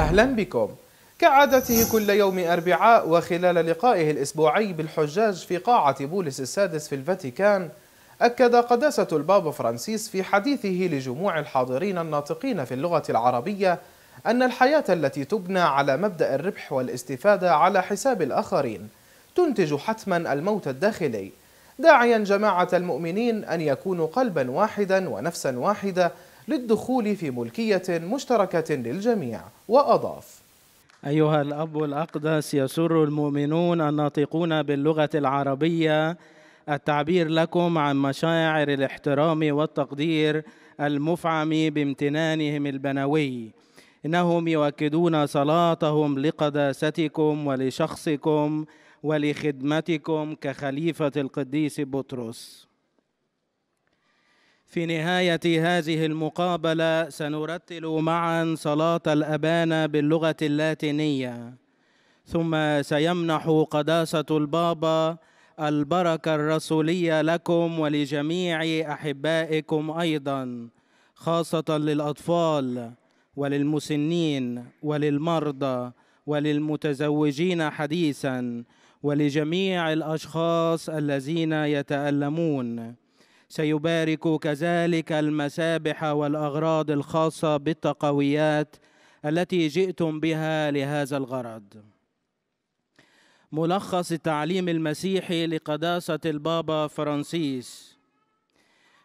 أهلا بكم كعادته كل يوم أربعاء وخلال لقائه الإسبوعي بالحجاج في قاعة بولس السادس في الفاتيكان أكد قداسة البابا فرانسيس في حديثه لجموع الحاضرين الناطقين في اللغة العربية أن الحياة التي تبنى على مبدأ الربح والاستفادة على حساب الآخرين تنتج حتما الموت الداخلي داعيا جماعة المؤمنين أن يكونوا قلبا واحدا ونفسا واحدة للدخول في ملكية مشتركة للجميع وأضاف أيها الأب الأقدس يسر المؤمنون الناطقون باللغة العربية التعبير لكم عن مشاعر الاحترام والتقدير المفعم بامتنانهم البنوي إنهم يؤكدون صلاتهم لقداستكم ولشخصكم ولخدمتكم كخليفة القديس بطرس في نهاية هذه المقابلة سنرتل معا صلاة الأبانة باللغة اللاتينية ثم سيمنح قداسة البابا البركة الرسولية لكم ولجميع أحبائكم أيضا خاصة للأطفال وللمسنين وللمرضى وللمتزوجين حديثا ولجميع الأشخاص الذين يتألمون سيبارك كذلك المسابح والاغراض الخاصه بالتقويات التي جئتم بها لهذا الغرض ملخص التعليم المسيحي لقداسه البابا فرانسيس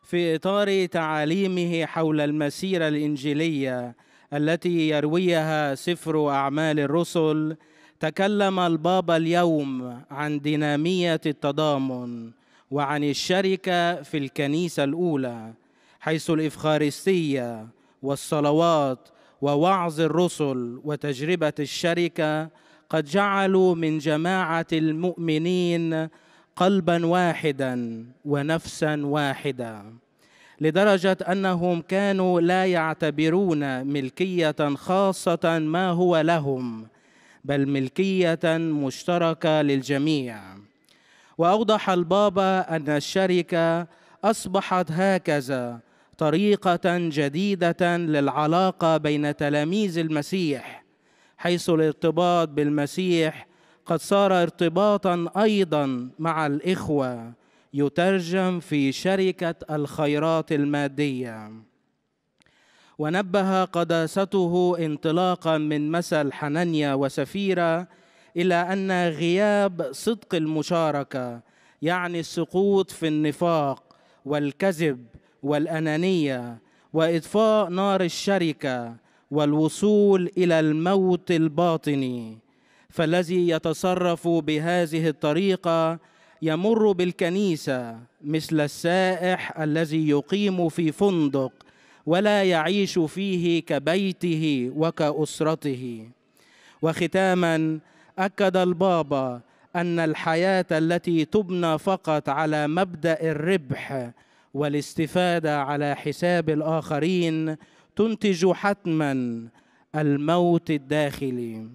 في اطار تعاليمه حول المسيره الانجيليه التي يرويها سفر اعمال الرسل تكلم البابا اليوم عن ديناميه التضامن وعن الشركه في الكنيسه الاولى حيث الافخارستيه والصلوات ووعظ الرسل وتجربه الشركه قد جعلوا من جماعه المؤمنين قلبا واحدا ونفسا واحده لدرجه انهم كانوا لا يعتبرون ملكيه خاصه ما هو لهم بل ملكيه مشتركه للجميع واوضح البابا ان الشركه اصبحت هكذا طريقه جديده للعلاقه بين تلاميذ المسيح حيث الارتباط بالمسيح قد صار ارتباطا ايضا مع الاخوه يترجم في شركه الخيرات الماديه ونبه قداسته انطلاقا من مثل حنانيا وسفيره الى ان غياب صدق المشاركه يعني السقوط في النفاق والكذب والانانيه واطفاء نار الشركه والوصول الى الموت الباطني فالذي يتصرف بهذه الطريقه يمر بالكنيسه مثل السائح الذي يقيم في فندق ولا يعيش فيه كبيته وكاسرته وختاما اكد البابا ان الحياه التي تبنى فقط على مبدا الربح والاستفاده على حساب الاخرين تنتج حتما الموت الداخلي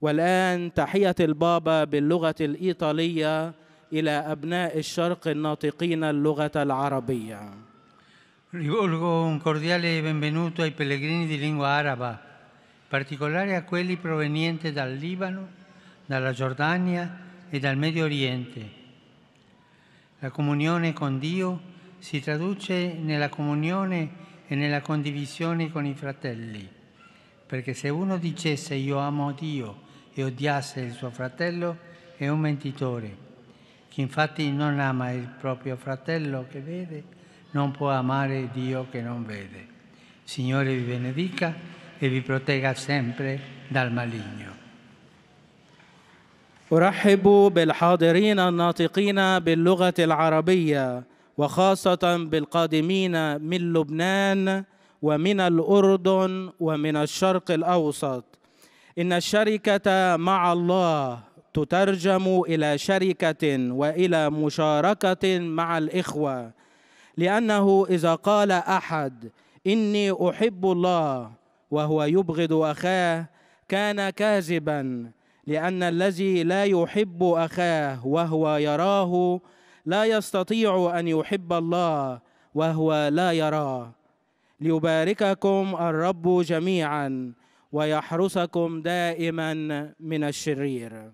والان تحيه البابا باللغه الايطاليه الى ابناء الشرق الناطقين اللغه العربيه Rivolgo un cordiale benvenuto ai pellegrini di lingua araba particolare a quelli provenienti dal Libano, dalla Giordania e dal Medio Oriente. La comunione con Dio si traduce nella comunione e nella condivisione con i fratelli, perché se uno dicesse io amo Dio e odiasse il suo fratello, è un mentitore. Chi infatti non ama il proprio fratello che vede, non può amare Dio che non vede. Signore vi benedica. e vi protegga sempre dal maligno. أرحب بالحاضرين الناطقين باللغة العربية وخاصة بالقادمين من لبنان ومن الأردن ومن الشرق الأوسط إن الشركة مع الله تترجم إلى شركة وإلى مشاركة مع الإخوة لأنه إذا قال أحد إني أحب الله وهو يبغض اخاه كان كاذبا لان الذي لا يحب اخاه وهو يراه لا يستطيع ان يحب الله وهو لا يراه ليبارككم الرب جميعا ويحرسكم دائما من الشرير